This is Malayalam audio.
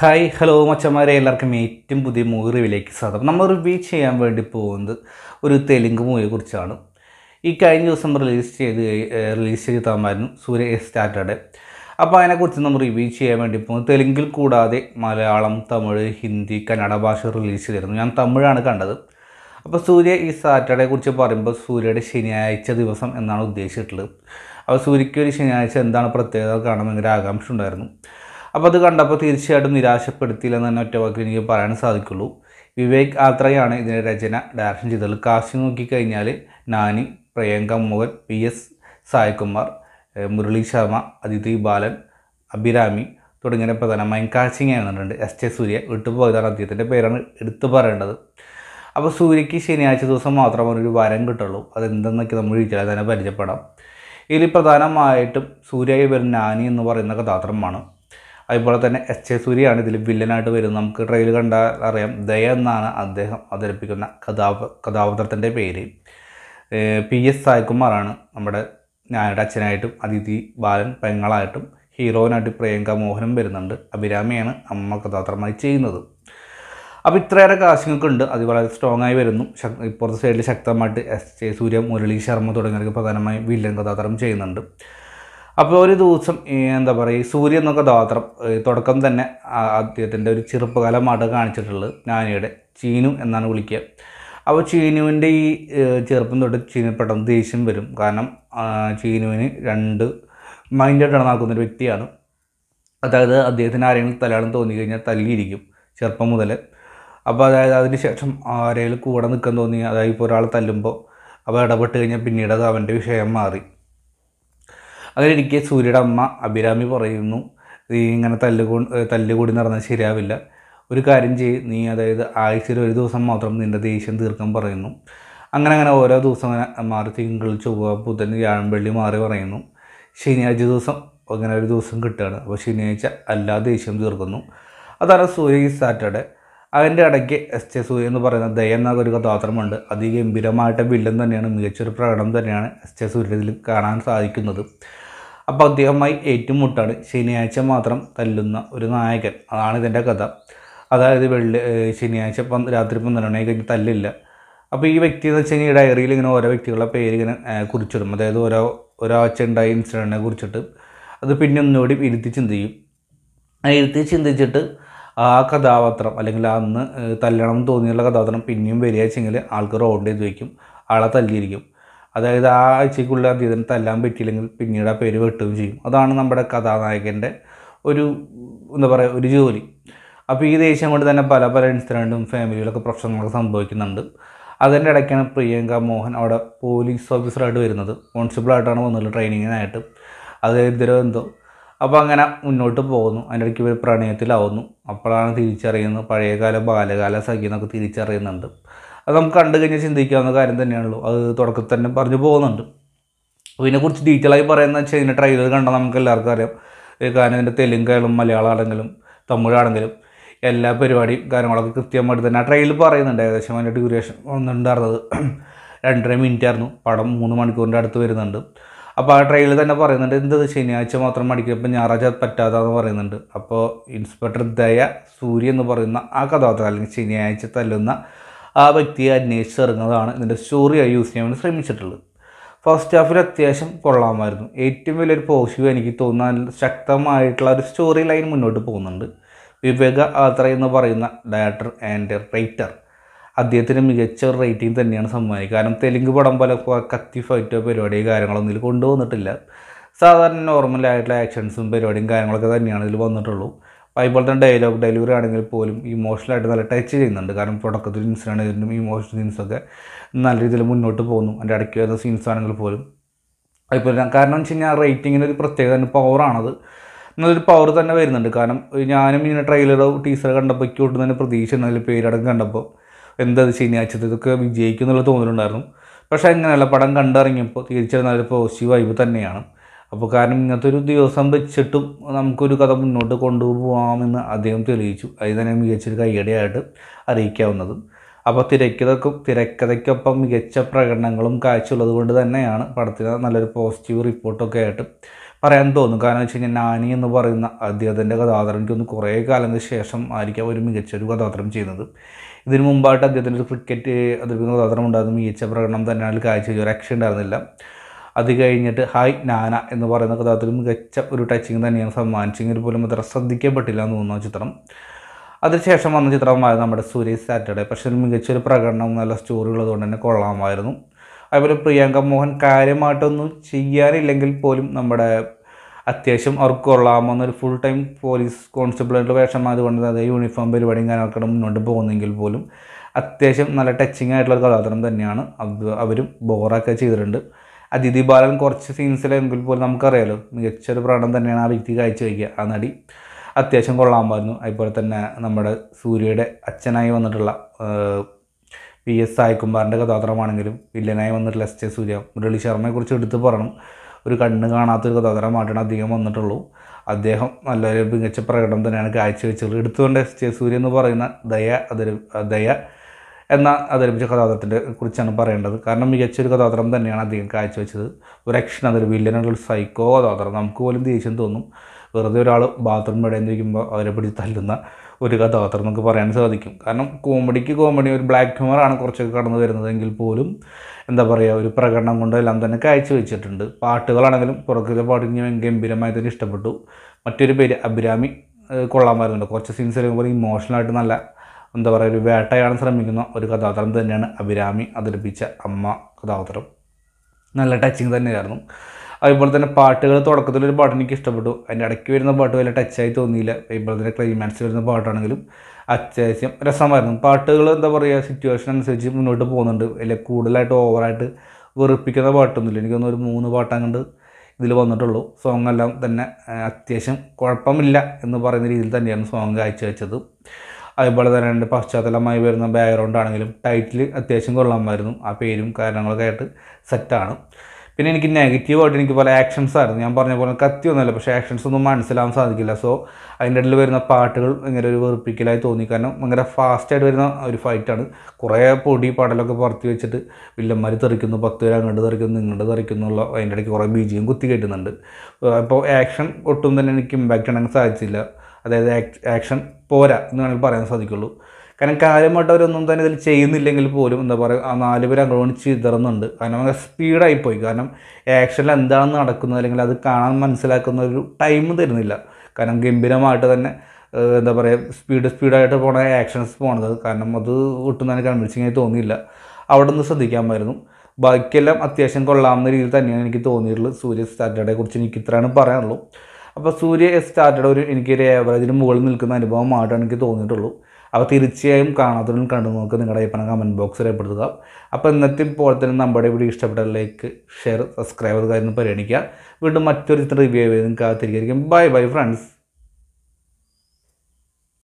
ഹായ് ഹലോ മച്ചന്മാരെ എല്ലാവർക്കും ഏറ്റവും പുതിയ മൂവി റിവ്യൂലേക്ക് സ്വാഗതം നമ്മൾ റിവ്യൂ ചെയ്യാൻ വേണ്ടി പോകുന്നത് ഒരു തെലുങ്ക് മൂവിയെക്കുറിച്ചാണ് ഈ കഴിഞ്ഞ ദിവസം റിലീസ് ചെയ്ത് റിലീസ് ചെയ്ത് തന്നായിരുന്നു സൂര്യ സ്റ്റാറ്റർഡേ അപ്പോൾ അതിനെക്കുറിച്ച് നമ്മൾ റിവ്യൂ ചെയ്യാൻ വേണ്ടി പോകുന്നത് തെലുങ്കിൽ കൂടാതെ മലയാളം തമിഴ് ഹിന്ദി കന്നഡ ഭാഷ റിലീസ് ചെയ്തിരുന്നു ഞാൻ തമിഴാണ് കണ്ടത് അപ്പോൾ സൂര്യ ഈ e. സാറ്റർഡേ കുറിച്ച് പറയുമ്പോൾ സൂര്യയുടെ ശനിയാഴ്ച ദിവസം എന്നാണ് ഉദ്ദേശിച്ചിട്ടുള്ളത് അപ്പോൾ സൂര്യയ്ക്ക് ഒരു ശനിയാഴ്ച എന്താണ് പ്രത്യേകത കാണാൻ ഭയങ്കര ആകാംക്ഷ ഉണ്ടായിരുന്നു അപ്പോൾ അത് കണ്ടപ്പോൾ തീർച്ചയായിട്ടും നിരാശപ്പെടുത്തിയില്ലെന്ന് തന്നെ ഒറ്റ വാക്കിൽ എനിക്ക് പറയാൻ സാധിക്കുള്ളൂ വിവേക് ആത്രയാണ് ഇതിൻ്റെ രചന ഡയറക്ഷൻ ചെയ്തത് കാസ്റ്റ് നോക്കിക്കഴിഞ്ഞാൽ നാനി പ്രിയങ്ക മോഹൻ പി എസ് സായ്കുമാർ മുരളി ശർമ്മ അതിഥി ബാലൻ അഭിരാമി തുടങ്ങിയ പ്രധാനമായും കാച്ചിങ് ആണെന്നുണ്ട് എസ് ജെ സൂര്യ വിട്ടുപോയതാണ് അദ്ദേഹത്തിൻ്റെ പേരാണ് എടുത്തു പറയേണ്ടത് അപ്പോൾ സൂര്യയ്ക്ക് ശനിയാഴ്ച ദിവസം മാത്രം ഒരു വരം കിട്ടുള്ളൂ അതെന്തെന്നൊക്കെ നമ്മൾ വീട്ടിൽ തന്നെ പരിചയപ്പെടാം ഇതിൽ പ്രധാനമായിട്ടും സൂര്യ ഇവർ നാനി എന്ന് പറയുന്ന കഥാപാത്രമാണ് അതുപോലെ തന്നെ എച്ച് എ സൂര്യയാണ് ഇതിൽ വില്ലനായിട്ട് വരുന്നത് നമുക്ക് ട്രെയിൽ കണ്ടാൽ അറിയാം ദയ എന്നാണ് അദ്ദേഹം അവതരിപ്പിക്കുന്ന കഥാപ കഥാപാത്രത്തിൻ്റെ പേര് പി എസ് സായ്കുമാറാണ് നമ്മുടെ ഞാനുടെ അച്ഛനായിട്ടും അതിഥി ബാലൻ പെങ്ങളായിട്ടും ഹീറോയിനായിട്ട് പ്രിയങ്ക മോഹനും വരുന്നുണ്ട് അഭിരാമിയാണ് അമ്മ കഥാപാത്രമായി ചെയ്യുന്നത് അപ്പോൾ ഇത്രയേറെ കാശിങ്ങൊക്കെ ഉണ്ട് അത് വളരെ സ്ട്രോങ് ആയി വരുന്നു ഇപ്പുറത്തെ സൈഡിൽ ശക്തമായിട്ട് എസ് ജെ സൂര്യ മുരളി ശർമ്മ തുടങ്ങിയവർക്ക് പ്രധാനമായും വില്ലൻ കഥാപാത്രം ചെയ്യുന്നുണ്ട് അപ്പോൾ ഒരു ദിവസം എന്താ പറയുക സൂര്യൻ എന്നൊക്കെ ദാത്രം തുടക്കം തന്നെ അദ്ദേഹത്തിൻ്റെ ഒരു ചെറുപ്പകാലമായിട്ട് കാണിച്ചിട്ടുള്ളത് നാനിയുടെ ചീനു എന്നാണ് വിളിക്കുക അപ്പോൾ ചീനുവിൻ്റെ ഈ ചെറുപ്പം തൊട്ട് ചീനു പെട്ടെന്ന് ദേഷ്യം വരും കാരണം ചീനുവിന് രണ്ട് മൈൻഡായിട്ടാണ് നടക്കുന്ന ഒരു വ്യക്തിയാണ് അതായത് അദ്ദേഹത്തിന് ആരെങ്കിലും തലയാളം തോന്നി കഴിഞ്ഞാൽ തല്ലിയിരിക്കും ചെറുപ്പം മുതൽ അപ്പോൾ അതായത് അതിന് ശേഷം ആരെങ്കിലും കൂടെ നിൽക്കാൻ തോന്നി അതായത് ഇപ്പോൾ ഒരാൾ തല്ലുമ്പോൾ അപ്പോൾ ഇടപെട്ട് കഴിഞ്ഞാൽ പിന്നീട് അത് അവൻ്റെ വിഷയം മാറി അവരിരിക്കെ സൂര്യയുടെ അമ്മ അഭിരാമി പറയുന്നു നീ ഇങ്ങനെ തല്ലുകൂ തല്ലുകൂടി നടന്നാൽ ശരിയാവില്ല ഒരു കാര്യം ചെയ്യും നീ അതായത് ആഴ്ചയിൽ ഒരു ദിവസം മാത്രം നിൻ്റെ ദേഷ്യം തീർക്കാൻ പറയുന്നു അങ്ങനെ അങ്ങനെ ഓരോ ദിവസം മാറി തിങ്കൾ ചൊവ്വ ബുധൻ വ്യാഴംപള്ളി മാറി പറയുന്നു ശനിയാഴ്ച ദിവസം അങ്ങനെ ഒരു ദിവസം കിട്ടുകയാണ് അപ്പോൾ ശനിയാഴ്ച അല്ലാതെ ദേഷ്യം തീർക്കുന്നു അതാണ് സൂര്യ ഈ സാറ്റർഡേ അതിൻ്റെ ഇടയ്ക്ക് എസ് ജെ സൂര്യ എന്ന് പറയുന്ന ദയ എന്ന ഒരു കഥാപാത്രമുണ്ട് അതിഗംഭീരമായിട്ട് വില്ലൻ തന്നെയാണ് മികച്ചൊരു പ്രകടനം തന്നെയാണ് എസ് ജെ സൂര്യയിൽ കാണാൻ സാധിക്കുന്നത് അപ്പോൾ അദ്ദേഹമായി ഏറ്റുമുട്ടാണ് ശനിയാഴ്ച മാത്രം തല്ലുന്ന ഒരു നായകൻ അതാണ് ഇതിൻ്റെ കഥ അതായത് വെള്ളി ശനിയാഴ്ച പന്ത് രാത്രി പന്ത്രണ്ട് മണി കഴിഞ്ഞ് തല്ലില്ല അപ്പോൾ ഈ വ്യക്തി എന്ന് വെച്ച് കഴിഞ്ഞാൽ ഡയറിയിൽ ഇങ്ങനെ ഓരോ വ്യക്തികളുടെ പേര് ഇങ്ങനെ കുറിച്ചിടും അതായത് ഓരോ ഒരാഴ്ച ഉണ്ടായ ഇൻസിഡൻറ്റിനെ കുറിച്ചിട്ട് അത് പിന്നെ ഒന്നുകൂടി ഇരുത്തി ചിന്തിക്കും ആ ഇരുത്തി ചിന്തിച്ചിട്ട് ആ കഥാപാത്രം അല്ലെങ്കിൽ അന്ന് തല്ലണം തോന്നിയുള്ള കഥാപാത്രം പിന്നെയും വരികയാച്ചെങ്കിൽ ആൾക്ക് റൗണ്ട് ചെയ്ത് വയ്ക്കും ആളെ തല്ലിയിരിക്കും അതായത് ആ ആഴ്ചയ്ക്കുള്ള അദ്ദേഹത്തിന് തല്ലാൻ പറ്റിയില്ലെങ്കിൽ പിന്നീട് ആ പേര് വെട്ടുകയും ചെയ്യും അതാണ് നമ്മുടെ കഥാനായകൻ്റെ ഒരു എന്താ പറയുക ഒരു ജോലി അപ്പോൾ ഈ ദേഷ്യം കൊണ്ട് തന്നെ പല പല ഇൻസിഡൻറ്റും ഫാമിലികളൊക്കെ പ്രശ്നങ്ങളൊക്കെ സംഭവിക്കുന്നുണ്ട് അതിൻ്റെ ഇടയ്ക്കാണ് പ്രിയങ്ക മോഹൻ അവിടെ പോലീസ് ഓഫീസറായിട്ട് വരുന്നത് കോൺസ്റ്റബിളായിട്ടാണ് വന്നത് ട്രെയിനിങ്ങിനായിട്ട് അത് ഇതിരോ എന്തോ അപ്പോൾ അങ്ങനെ മുന്നോട്ട് പോകുന്നു അതിൻ്റെ ഇടയ്ക്ക് ഇവർ പ്രണയത്തിലാവുന്നു അപ്പോഴാണ് തിരിച്ചറിയുന്നത് പഴയകാല ബാലകാല സഖ്യം എന്നൊക്കെ തിരിച്ചറിയുന്നുണ്ട് അത് നമുക്ക് കണ്ടു കഴിഞ്ഞാൽ ചിന്തിക്കാവുന്ന കാര്യം തന്നെയാണല്ലോ അത് തുടക്കത്തിൽ തന്നെ പറഞ്ഞു പോകുന്നുണ്ട് ഇതിനെക്കുറിച്ച് ഡീറ്റെയിൽ ആയി പറയുന്നത് വെച്ചാൽ ഇതിൻ്റെ ട്രെയിലർ കണ്ടാൽ നമുക്ക് എല്ലാവർക്കും അറിയാം കാരണം ഇതിൻ്റെ തെലുങ്കായാലും മലയാളമാണെങ്കിലും തമിഴാണെങ്കിലും എല്ലാ പരിപാടിയും കാര്യങ്ങളൊക്കെ കൃത്യമായിട്ട് തന്നെ ആ ട്രെയിൽ പറയുന്നുണ്ട് ഏകദേശം അതിൻ്റെ ഡ്യൂറേഷൻ ഒന്നുണ്ടായിരുന്നത് രണ്ടര മിനിറ്റ് ആയിരുന്നു പടം മൂന്ന് മണിക്കൂറിൻ്റെ അടുത്ത് വരുന്നുണ്ട് അപ്പോൾ ആ ട്രെയിലർ തന്നെ പറയുന്നുണ്ട് എന്ത് ശനിയാഴ്ച മാത്രം ഇപ്പം ഞായറാഴ്ച പറ്റാത്തതെന്ന് പറയുന്നുണ്ട് അപ്പോൾ ഇൻസ്പെക്ടർ ദയ സൂര്യ എന്ന് പറയുന്ന ആ കഥാപാത്രം അല്ലെങ്കിൽ ശനിയാഴ്ച തല്ലുന്ന ആ വ്യക്തിയെ ഇറങ്ങുന്നതാണ് ഇതിൻ്റെ സ്റ്റോറിയായി യൂസ് ചെയ്യാൻ വേണ്ടി ശ്രമിച്ചിട്ടുള്ളത് ഫസ്റ്റ് ഹാഫിൽ അത്യാവശ്യം കൊള്ളാമായിരുന്നു ഏറ്റവും വലിയൊരു പോസിറ്റീവ് എനിക്ക് തോന്നാൻ ശക്തമായിട്ടുള്ള ഒരു സ്റ്റോറി ലൈൻ മുന്നോട്ട് പോകുന്നുണ്ട് വിവേക ആത്ര എന്ന് പറയുന്ന ഡയറക്ടർ ആൻഡ് റൈറ്റർ അദ്ദേഹത്തിന് മികച്ച ഒരു റേറ്റിംഗ് തന്നെയാണ് സമ്മാനിക്കുക കാരണം തെലുങ്ക് പടം പോലെ കത്തി ഫൈറ്റോ പരിപാടിയോ കാര്യങ്ങളൊന്നും ഇതിൽ കൊണ്ടുവന്നിട്ടില്ല സാധാരണ നോർമലായിട്ടുള്ള ആക്ഷൻസും പരിപാടിയും കാര്യങ്ങളൊക്കെ തന്നെയാണ് ഇതിൽ വന്നിട്ടുള്ളൂ അതുപോലെ തന്നെ ഡയലോഗ് ഡെലിവറി ആണെങ്കിൽ പോലും ഇമോഷണലായിട്ട് നല്ല ടച്ച് ചെയ്യുന്നുണ്ട് കാരണം തുടക്കത്തിൽ സീൻസ് ആണെങ്കിലും ഇമോഷണൽ സീൻസൊക്കെ നല്ല രീതിയിൽ മുന്നോട്ട് പോകുന്നു അതിൻ്റെ ഇടയ്ക്ക് വരുന്ന സീൻസ് ആണെങ്കിൽ പോലും അതുപോലെ കാരണം എന്ന് വെച്ച് കഴിഞ്ഞാൽ റേറ്റിങ്ങിൻ്റെ ഒരു പ്രത്യേകത തന്നെ പവറാണത് നല്ലൊരു പവർ തന്നെ വരുന്നുണ്ട് കാരണം ഞാനും ഇങ്ങനെ ട്രെയിലറോ ടീസറോ കണ്ടപ്പോൾ ഇക്കോട്ട് തന്നെ പ്രതീക്ഷ നല്ല പേരടക്കം കണ്ടപ്പോൾ എന്തത് ശനിയാഴ്ചത്തെ ഇതൊക്കെ വിജയിക്കും എന്നുള്ള തോന്നലുണ്ടായിരുന്നു പക്ഷേ അങ്ങനെയുള്ള പടം കണ്ടിറങ്ങിയപ്പോൾ തീർച്ചയായും നല്ലൊരു പോസിറ്റീവ് വൈബ് തന്നെയാണ് അപ്പോൾ കാരണം ഇങ്ങനത്തെ ഒരു ദിവസം വെച്ചിട്ടും നമുക്കൊരു കഥ മുന്നോട്ട് കൊണ്ടുപോകാമെന്ന് അദ്ദേഹം തെളിയിച്ചു അതിന് തന്നെ മികച്ചൊരു കൈയടിയായിട്ട് അറിയിക്കാവുന്നതും അപ്പോൾ തിരക്കഥക്കും തിരക്കഥയ്ക്കൊപ്പം മികച്ച പ്രകടനങ്ങളും കാഴ്ചയുള്ളത് കൊണ്ട് തന്നെയാണ് പടത്തിന് നല്ലൊരു പോസിറ്റീവ് റിപ്പോർട്ടൊക്കെ ആയിട്ട് പറയാൻ തോന്നും കാരണം വെച്ച് കഴിഞ്ഞാൽ നാനി എന്ന് പറയുന്ന അദ്ദേഹത്തിൻ്റെ കഥാപാത്രം എനിക്കൊന്ന് കുറേ കാലങ്ങൾക്ക് ശേഷം ആയിരിക്കും ഒരു മികച്ചൊരു കഥാപാത്രം ചെയ്യുന്നത് ഇതിനു മുമ്പായിട്ട് അദ്ദേഹത്തിൻ്റെ ഒരു ക്രിക്കറ്റ് അതിൽ കഥാപാത്രം ഉണ്ടായിരുന്നു മികച്ച പ്രകടനം തന്നെയാണ് കാഴ്ച ഒരു രക്ഷ ഉണ്ടായിരുന്നില്ല അത് കഴിഞ്ഞിട്ട് ഹായ് നാന എന്ന് പറയുന്ന കഥാപാത്രത്തിൽ മികച്ച ഒരു ടച്ചിങ് തന്നെയാണ് സമ്മാനിച്ചെങ്കിൽ പോലും അത്ര ശ്രദ്ധിക്കപ്പെട്ടില്ല എന്ന് തോന്നുന്നു ചിത്രം അതിനുശേഷം വന്ന ചിത്രമായ നമ്മുടെ സുരേഷ് സാറ്റർഡേ പക്ഷേ മികച്ചൊരു പ്രകടനം നല്ല സ്റ്റോറി ഉള്ളതുകൊണ്ട് തന്നെ കൊള്ളാമായിരുന്നു അതുപോലെ പ്രിയങ്ക മോഹൻ കാര്യമായിട്ടൊന്നും ചെയ്യാനില്ലെങ്കിൽ പോലും നമ്മുടെ അത്യാവശ്യം അവർക്ക് കൊള്ളാമെന്നൊരു ഫുൾ ടൈം പോലീസ് കോൺസ്റ്റബിളായിട്ട് വേഷം അതുകൊണ്ട് അത് യൂണിഫോം പരിപാടിയും കാര്യങ്ങളൊക്കെ മുന്നോട്ട് പോകുന്നെങ്കിൽ പോലും അത്യാവശ്യം നല്ല ടച്ചിങ് ആയിട്ടുള്ള കഥാപാത്രം തന്നെയാണ് അവരും ബോറൊക്കെ ചെയ്തിട്ടുണ്ട് അദിതി ബാലൻ കുറച്ച് സീൻസിലെങ്കിൽ പോലും നമുക്കറിയാലോ മികച്ചൊരു പ്രകടനം തന്നെയാണ് ആ വ്യക്തി കാഴ്ചവെക്കുക ആ നടി അത്യാവശ്യം കൊള്ളാമായിരുന്നു അതുപോലെ തന്നെ നമ്മുടെ സൂര്യയുടെ അച്ഛനായി വന്നിട്ടുള്ള പി എസ് സായിക്കുമാറിൻ്റെ കഥാപാത്രമാണെങ്കിലും വില്ലനായി വന്നിട്ടുള്ള എസ് ജെ സൂര്യ മുരളി ശർമ്മയെക്കുറിച്ച് എടുത്തു പറയണം ഒരു കണ്ണ് കാണാത്തൊരു കഥാപാത്രമായിട്ടാണ് അധികം വന്നിട്ടുള്ളൂ അദ്ദേഹം നല്ലൊരു മികച്ച പ്രകടനം തന്നെയാണ് കാഴ്ചവെച്ചത് എടുത്തുകൊണ്ട് എസ് ജെ സൂര്യ എന്ന് പറയുന്ന ദയ അതൊരു ദയ എന്ന അതലപിച്ച കഥാപാത്രത്തിൻ്റെ കുറിച്ചാണ് പറയേണ്ടത് കാരണം മികച്ചൊരു കഥാപാത്രം തന്നെയാണ് അദ്ദേഹം കാഴ്ചവെച്ചത് ഒരു ആക്ഷൻ അതൊരു വില്ലനുള്ള സൈക്കോ കഥാപാത്രം നമുക്ക് പോലും ദേഷ്യം തോന്നും വെറുതെ ഒരാൾ ബാത്റൂം ഇടയിലിരിക്കുമ്പോൾ അവരെ പിടിച്ച് തല്ലുന്ന ഒരു കഥാപാത്രം നമുക്ക് പറയാൻ സാധിക്കും കാരണം കോമഡിക്ക് കോമഡി ഒരു ബ്ലാക്ക് ഹ്യൂമറാണ് കുറച്ചൊക്കെ കടന്നു വരുന്നതെങ്കിൽ പോലും എന്താ പറയുക ഒരു പ്രകടനം കൊണ്ട് എല്ലാം തന്നെ കാഴ്ചവെച്ചിട്ടുണ്ട് പാട്ടുകളാണെങ്കിലും പുറത്തുള്ള പാട്ടിന് ഞാൻ ഗംഭീരമായി തന്നെ ഇഷ്ടപ്പെട്ടു മറ്റൊരു പേര് അഭിരാമി കൊള്ളാമായിരുന്നുണ്ട് കുറച്ച് സീൻസ് വരുമ്പോൾ ഇമോഷണലായിട്ട് നല്ല എന്താ പറയുക ഒരു വേട്ടയാടാൻ ശ്രമിക്കുന്ന ഒരു കഥാപാത്രം തന്നെയാണ് അഭിരാമി അവതരിപ്പിച്ച അമ്മ കഥാപാത്രം നല്ല ടച്ചിങ് തന്നെയായിരുന്നു അതുപോലെ തന്നെ പാട്ടുകൾ തുടക്കത്തിലൊരു പാട്ട് എനിക്ക് ഇഷ്ടപ്പെട്ടു അതിൻ്റെ ഇടയ്ക്ക് വരുന്ന പാട്ട് വലിയ ടച്ചായി തോന്നിയില്ല അതുപോലെ തന്നെ ക്ലൈമാക്സ് വരുന്ന പാട്ടാണെങ്കിലും അത്യാവശ്യം രസമായിരുന്നു പാട്ടുകൾ എന്താ പറയുക സിറ്റുവേഷൻ അനുസരിച്ച് മുന്നോട്ട് പോകുന്നുണ്ട് വലിയ കൂടുതലായിട്ട് ഓവറായിട്ട് വെറുപ്പിക്കുന്ന പാട്ടൊന്നുമില്ല എനിക്കൊന്നും ഒരു മൂന്ന് പാട്ടങ്ങണ്ട് ഇതിൽ വന്നിട്ടുള്ളൂ സോങ് എല്ലാം തന്നെ അത്യാവശ്യം കുഴപ്പമില്ല എന്ന് പറയുന്ന രീതിയിൽ തന്നെയാണ് സോങ് കാഴ്ച വെച്ചത് അതുപോലെ തന്നെ എൻ്റെ പശ്ചാത്തലമായി വരുന്ന ബാക്ക്ഗ്രൗണ്ട് ആണെങ്കിലും ടൈറ്റിൽ അത്യാവശ്യം കൊള്ളാമായിരുന്നു ആ പേരും കാരണങ്ങളൊക്കെ ആയിട്ട് സെറ്റാണ് പിന്നെ എനിക്ക് നെഗറ്റീവായിട്ട് എനിക്ക് പല ആക്ഷൻസ് ആയിരുന്നു ഞാൻ പറഞ്ഞ പോലെ കത്തിയൊന്നുമല്ല പക്ഷേ ആക്ഷൻസ് ഒന്നും മനസ്സിലാവാൻ സാധിക്കില്ല സോ അതിൻ്റെ ഇടയിൽ വരുന്ന പാട്ടുകൾ ഇങ്ങനെ ഒരു വെറുപ്പിക്കലായി തോന്നി കാരണം ഭയങ്കര ഫാസ്റ്റായിട്ട് വരുന്ന ഒരു ഫൈറ്റാണ് കുറേ പൊടി പടലൊക്കെ പുറത്ത് വെച്ചിട്ട് വില്ലന്മാർ തെറിക്കുന്നു പത്ത് പേര് അങ്ങോട്ട് തെറിക്കുന്നു നിങ്ങളുടെ തെറിക്കുന്നു അതിൻ്റെ ഇടയ്ക്ക് കുറേ ബീജിയും കുത്തി കയറ്റുന്നുണ്ട് അപ്പോൾ ആക്ഷൻ ഒട്ടും തന്നെ എനിക്ക് ഇമ്പാക്റ്റ് ഉണ്ടാക്കാൻ സാധിച്ചില്ല അതായത് ആക്ഷൻ പോരാ എന്ന് വേണമെങ്കിൽ പറയാൻ സാധിക്കുള്ളൂ കാരണം കാര്യമായിട്ടവരൊന്നും തന്നെ ഇതിൽ ചെയ്യുന്നില്ലെങ്കിൽ പോലും എന്താ പറയുക ആ നാല് പേര് അങ്ങോട്ട് ചിതറുന്നുണ്ട് കാരണം സ്പീഡായി പോയി കാരണം ആക്ഷനിൽ എന്താണ് നടക്കുന്നത് അല്ലെങ്കിൽ അത് കാണാൻ മനസ്സിലാക്കുന്ന ഒരു ടൈം തരുന്നില്ല കാരണം ഗംഭീരമായിട്ട് തന്നെ എന്താ പറയുക സ്പീഡ് സ്പീഡായിട്ട് പോണ ആക്ഷൻസ് പോണത് കാരണം അത് ഒട്ടും തന്നെ കൺവിൻസിങ് ആയി തോന്നിയില്ല അവിടെ നിന്ന് ശ്രദ്ധിക്കാമായിരുന്നു ബാക്കിയെല്ലാം അത്യാവശ്യം കൊള്ളാവുന്ന രീതിയിൽ തന്നെയാണ് എനിക്ക് തോന്നിയിട്ടുള്ളത് സൂര്യ സാറ്റർഡേ കുറിച്ച് എനിക്ക് ഇത്രയാണ് പറയാനുള്ളൂ അപ്പോൾ സൂര്യ സ്റ്റാർട്ടഡ് ഒരു എനിക്കൊരു ഏവറേജിന് മുകളിൽ നിൽക്കുന്ന അനുഭവമായിട്ടാണ് എനിക്ക് തോന്നിയിട്ടുള്ളൂ അപ്പോൾ തീർച്ചയായും കാണാത്തതിനും കണ്ടു നോക്കുക നിങ്ങളുടെ ഇപ്പം കമൻറ്റ് ബോക്സിൽ രേഖപ്പെടുത്തുക അപ്പോൾ ഇന്നത്തെ പോലെ തന്നെ നമ്മുടെ വീഡിയോ ഇഷ്ടപ്പെട്ട ലൈക്ക് ഷെയർ സബ്സ്ക്രൈബ് കാര്യങ്ങൾ പരിഗണിക്കുക വീണ്ടും മറ്റൊരു ചിത്രം റിവ്യൂ ചെയ്ത് നിങ്ങൾക്ക് കാത്തിരിക്കും ബൈ ബൈ ഫ്രണ്ട്സ്